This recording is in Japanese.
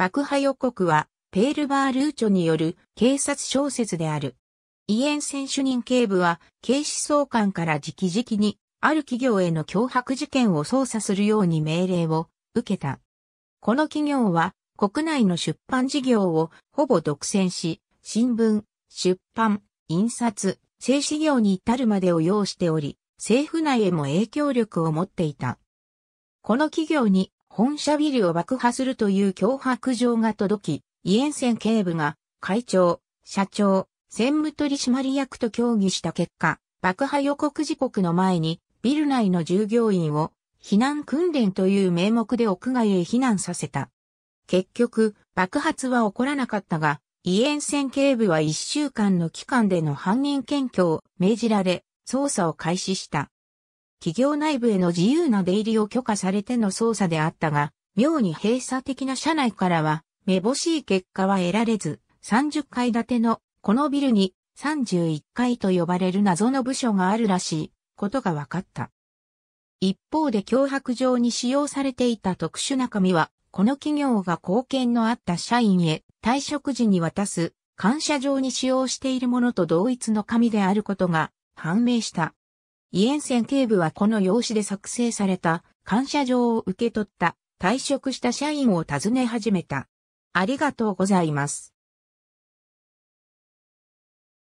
爆破予告は、ペールバー・ルーチョによる警察小説である。イエンセン主任警部は、警視総監から直々に、ある企業への脅迫事件を捜査するように命令を受けた。この企業は、国内の出版事業をほぼ独占し、新聞、出版、印刷、製紙業に至るまでを要しており、政府内へも影響力を持っていた。この企業に本社ビルを爆破するという脅迫状が届き、イエンセン警部が会長、社長、専務取締役と協議した結果、爆破予告時刻の前にビル内の従業員を避難訓練という名目で屋外へ避難させた。結局、爆発は起こらなかったが、イエンセン警部は1週間の期間での犯人検挙を命じられ、捜査を開始した。企業内部への自由な出入りを許可されての捜査であったが、妙に閉鎖的な社内からは、めぼしい結果は得られず、30階建てのこのビルに31階と呼ばれる謎の部署があるらしいことが分かった。一方で脅迫状に使用されていた特殊な紙は、この企業が貢献のあった社員へ退職時に渡す感謝状に使用しているものと同一の紙であることが判明した。イエンセン警部はこの用紙で作成された感謝状を受け取った退職した社員を訪ね始めた。ありがとうございます。